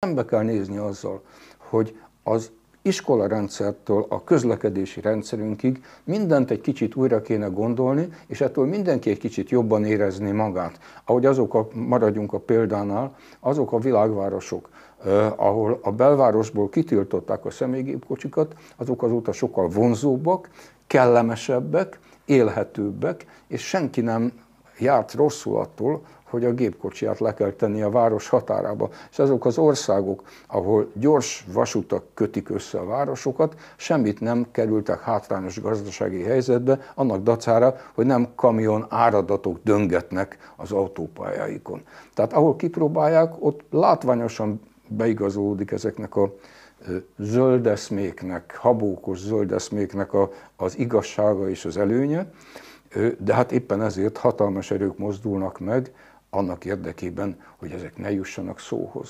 Szembe kell nézni azzal, hogy az iskolarendszertől a közlekedési rendszerünkig mindent egy kicsit újra kéne gondolni, és ettől mindenki egy kicsit jobban érezni magát. Ahogy azok a, maradjunk a példánál, azok a világvárosok, eh, ahol a belvárosból kitiltották a személygépkocsikat, azok azóta sokkal vonzóbbak, kellemesebbek, élhetőbbek, és senki nem járt rosszul attól, hogy a gépkocsiját le kell tenni a város határába. És azok az országok, ahol gyors vasutak kötik össze a városokat, semmit nem kerültek hátrányos gazdasági helyzetbe, annak dacára, hogy nem kamion áradatok döngetnek az autópályáikon. Tehát ahol kipróbálják, ott látványosan beigazolódik ezeknek a zöldeszméknek, habókos zöldeszméknek a, az igazsága és az előnye de hát éppen ezért hatalmas erők mozdulnak meg annak érdekében, hogy ezek ne jussanak szóhoz.